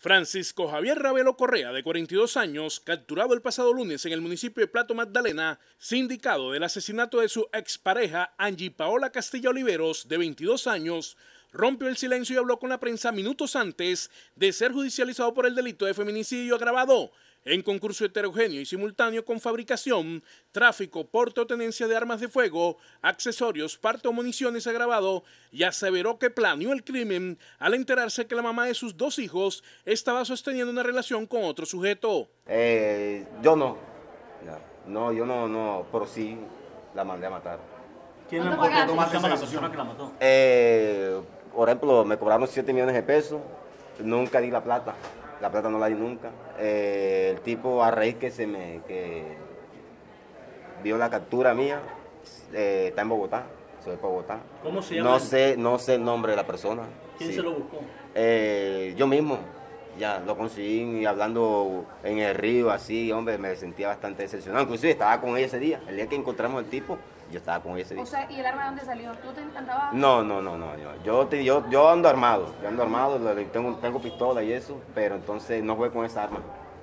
Francisco Javier Ravelo Correa, de 42 años, capturado el pasado lunes en el municipio de Plato Magdalena, sindicado del asesinato de su expareja Angie Paola Castilla Oliveros, de 22 años, rompió el silencio y habló con la prensa minutos antes de ser judicializado por el delito de feminicidio agravado en concurso heterogéneo y simultáneo con fabricación, tráfico, porte o tenencia de armas de fuego, accesorios, parto o municiones agravado y aseveró que planeó el crimen al enterarse que la mamá de sus dos hijos estaba sosteniendo una relación con otro sujeto. Eh, yo no. no. yo no, no, pero sí la mandé a matar. ¿Quién la mató? la persona que la mató? por ejemplo, me cobraron 7 millones de pesos, nunca di la plata la plata no la di nunca. Eh, el tipo a raíz que se me que la captura mía eh, está en Bogotá, soy de Bogotá. ¿Cómo se llama? No sé, no sé el nombre de la persona. ¿Quién se lo buscó? Eh, yo mismo ya lo conseguí y hablando en el río, así, hombre, me sentía bastante decepcionado. Inclusive estaba con ella ese día, el día que encontramos al tipo, yo estaba con ella ese día. O sea, ¿y el arma de dónde salió? ¿Tú te encantabas? No, no, no, no, yo, yo, yo, ando armado, yo ando armado, tengo, tengo pistola y eso, pero entonces no fue con esa arma.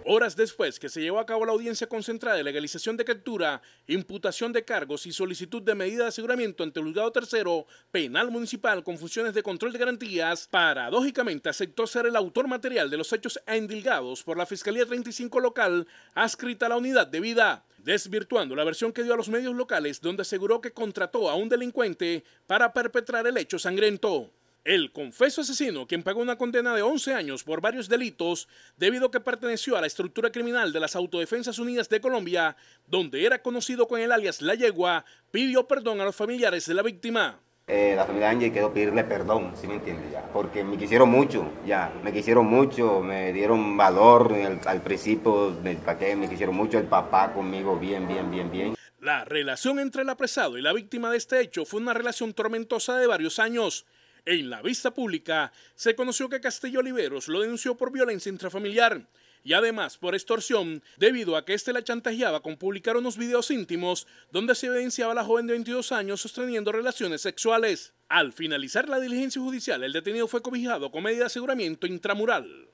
Horas después que se llevó a cabo la audiencia concentrada de legalización de captura, imputación de cargos y solicitud de medida de aseguramiento ante el juzgado tercero, penal municipal con funciones de control de garantías, paradójicamente aceptó ser el autor material de los hechos endilgados por la Fiscalía 35 local adscrita a la unidad de vida desvirtuando la versión que dio a los medios locales donde aseguró que contrató a un delincuente para perpetrar el hecho sangrento. El confeso asesino, quien pagó una condena de 11 años por varios delitos debido a que perteneció a la estructura criminal de las Autodefensas Unidas de Colombia, donde era conocido con el alias La Yegua, pidió perdón a los familiares de la víctima. Eh, la familia Angie quedó pedirle perdón, si me entiende ya, porque me quisieron mucho, ya, me quisieron mucho, me dieron valor al principio me quisieron mucho, el papá conmigo, bien, bien, bien, bien. La relación entre el apresado y la víctima de este hecho fue una relación tormentosa de varios años en la vista pública se conoció que Castillo Oliveros lo denunció por violencia intrafamiliar y además por extorsión, debido a que éste la chantajeaba con publicar unos videos íntimos donde se evidenciaba a la joven de 22 años sosteniendo relaciones sexuales. Al finalizar la diligencia judicial, el detenido fue cobijado con medida de aseguramiento intramural.